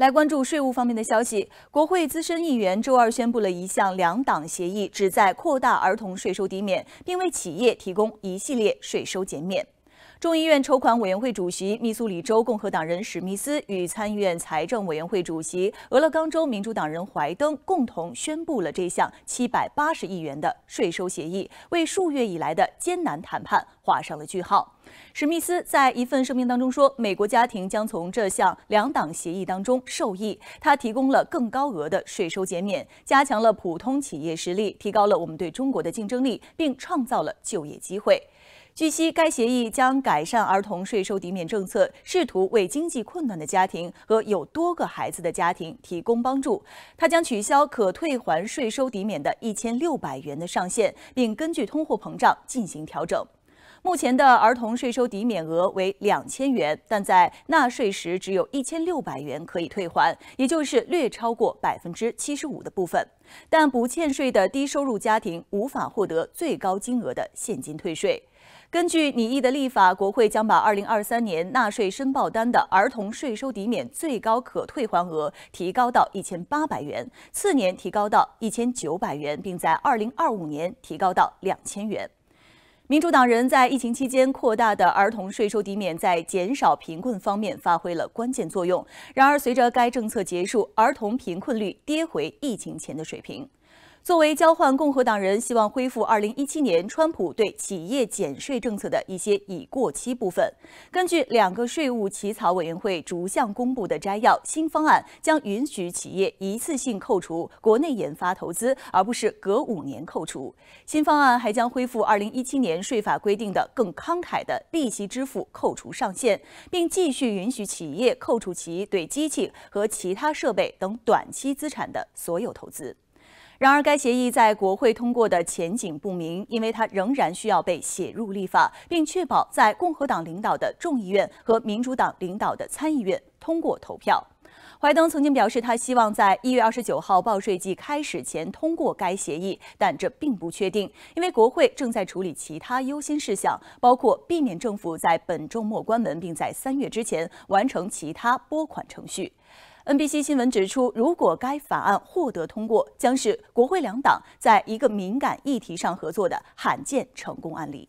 来关注税务方面的消息。国会资深议员周二宣布了一项两党协议，旨在扩大儿童税收抵免，并为企业提供一系列税收减免。众议院筹款委员会主席密苏里州共和党人史密斯与参议院财政委员会主席俄勒冈州民主党人怀登共同宣布了这项七百八十亿元的税收协议，为数月以来的艰难谈判画上了句号。史密斯在一份声明当中说：“美国家庭将从这项两党协议当中受益，他提供了更高额的税收减免，加强了普通企业实力，提高了我们对中国的竞争力，并创造了就业机会。”据悉，该协议将改善儿童税收抵免政策，试图为经济困难的家庭和有多个孩子的家庭提供帮助。它将取消可退还税收抵免的一千六百元的上限，并根据通货膨胀进行调整。目前的儿童税收抵免额为两千元，但在纳税时只有一千六百元可以退还，也就是略超过百分之七十五的部分。但不欠税的低收入家庭无法获得最高金额的现金退税。根据拟议的立法，国会将把2023年纳税申报单的儿童税收抵免最高可退还额提高到一千八百元，次年提高到一千九百元，并在2025年提高到两千元。民主党人在疫情期间扩大的儿童税收抵免，在减少贫困方面发挥了关键作用。然而，随着该政策结束，儿童贫困率跌回疫情前的水平。作为交换，共和党人希望恢复二零一七年川普对企业减税政策的一些已过期部分。根据两个税务起草委员会逐项公布的摘要，新方案将允许企业一次性扣除国内研发投资，而不是隔五年扣除。新方案还将恢复二零一七年税法规定的更慷慨的利息支付扣除上限，并继续允许企业扣除其对机器和其他设备等短期资产的所有投资。然而，该协议在国会通过的前景不明，因为它仍然需要被写入立法，并确保在共和党领导的众议院和民主党领导的参议院通过投票。怀登曾经表示，他希望在一月二十九号报税季开始前通过该协议，但这并不确定，因为国会正在处理其他优先事项，包括避免政府在本周末关门，并在三月之前完成其他拨款程序。NBC 新闻指出，如果该法案获得通过，将是国会两党在一个敏感议题上合作的罕见成功案例。